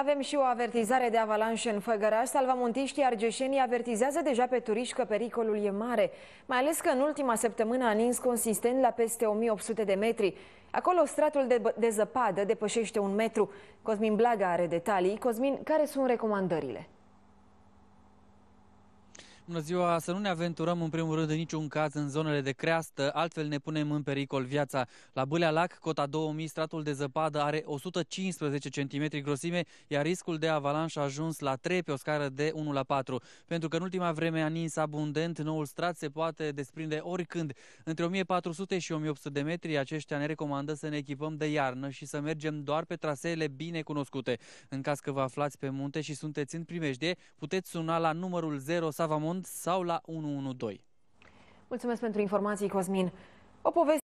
Avem și o avertizare de avalanșe în Făgăraș. Salvamontiștii argeșenii avertizează deja pe turiști că pericolul e mare, mai ales că în ultima săptămână a nins consistent la peste 1800 de metri. Acolo stratul de, de zăpadă depășește un metru. Cosmin Blaga are detalii. Cosmin, care sunt recomandările? Bună ziua! Să nu ne aventurăm în primul rând în niciun caz în zonele de creastă, altfel ne punem în pericol viața. La Bâlea Lac, cota 2000, stratul de zăpadă are 115 cm grosime, iar riscul de avalanșă a ajuns la 3 pe o scară de 1 la 4. Pentru că în ultima vreme a nins abundent, noul strat se poate desprinde oricând. Între 1400 și 1800 de metri, aceștia ne recomandă să ne echipăm de iarnă și să mergem doar pe traseele bine cunoscute. În caz că vă aflați pe munte și sunteți în primejdie, puteți suna la numărul 0 Savamon fond sau la 112. Mulțumesc pentru informații, Cosmin. O poveste